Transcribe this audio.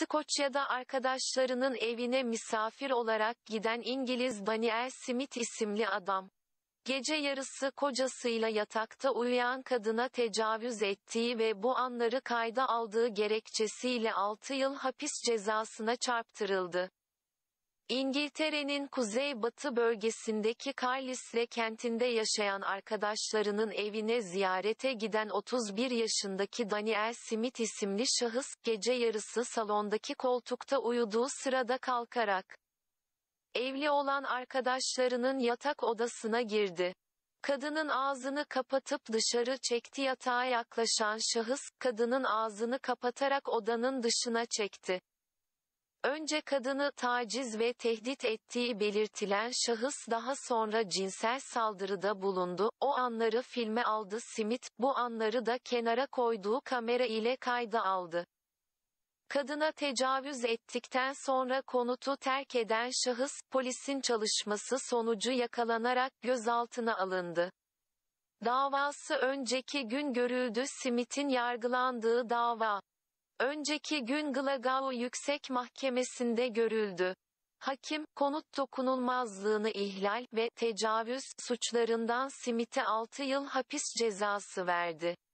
İskoçya'da arkadaşlarının evine misafir olarak giden İngiliz Daniel Smith isimli adam, gece yarısı kocasıyla yatakta uyuyan kadına tecavüz ettiği ve bu anları kayda aldığı gerekçesiyle 6 yıl hapis cezasına çarptırıldı. İngiltere'nin kuzeybatı bölgesindeki Carlisle kentinde yaşayan arkadaşlarının evine ziyarete giden 31 yaşındaki Daniel Smith isimli şahıs, gece yarısı salondaki koltukta uyuduğu sırada kalkarak, evli olan arkadaşlarının yatak odasına girdi. Kadının ağzını kapatıp dışarı çekti yatağa yaklaşan şahıs, kadının ağzını kapatarak odanın dışına çekti. Önce kadını taciz ve tehdit ettiği belirtilen şahıs daha sonra cinsel saldırıda bulundu. O anları filme aldı Smith, bu anları da kenara koyduğu kamera ile kayda aldı. Kadına tecavüz ettikten sonra konutu terk eden şahıs polisin çalışması sonucu yakalanarak gözaltına alındı. Davası önceki gün görüldü Smith'in yargılandığı dava. Önceki gün Glagau Yüksek Mahkemesi'nde görüldü. Hakim, konut dokunulmazlığını ihlal ve tecavüz suçlarından Simit'e 6 yıl hapis cezası verdi.